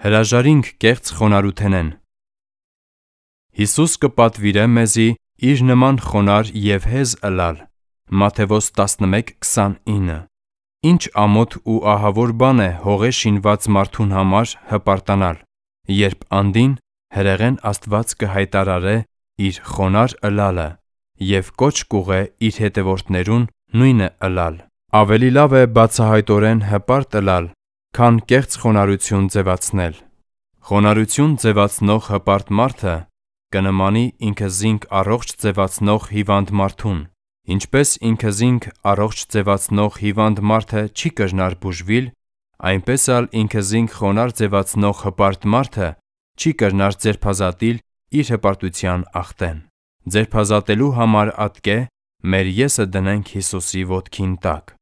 Հրաժարինք կեղծ խոնարհութենեն։ Հիսուս կպատվիրե մեզի իր նման խոնար եւ հեզ ըլալ։ Մատթեոս 11:29։ Ինչ ամոթ ու ահավոր բան է հողե շինված մարդուն համար հպարտանալ, երբ անդին հրեղեն Աստված կհայտարարե իր խոնար ըլալը եւ կոչ կուղե իր հետևորդներուն նույնը ըլալ։ Ավելի լավ է բացահայտորեն հպարտ ըլալ, քան կեղծ խոնարհություն ձևացնել։ Խոնարհություն ձևացնող հպարտ մարդը կնմանի ինքզինք առողջ ձևացնող հիվանդ մարդուն։ Ինչպես ինքզինք առողջ ձևացնող հիվանդ մարդը չի կրնար բուժվել, այնպես էլ ինքզինք խոնար ձևացնող հպարտ մարդը չի կրնար ձերբազատիլ իր հպարտության ախտեն։ Ձերբազատելու համար ատկե մեր եսը դնենք Հիսուսի ոտքին տակ։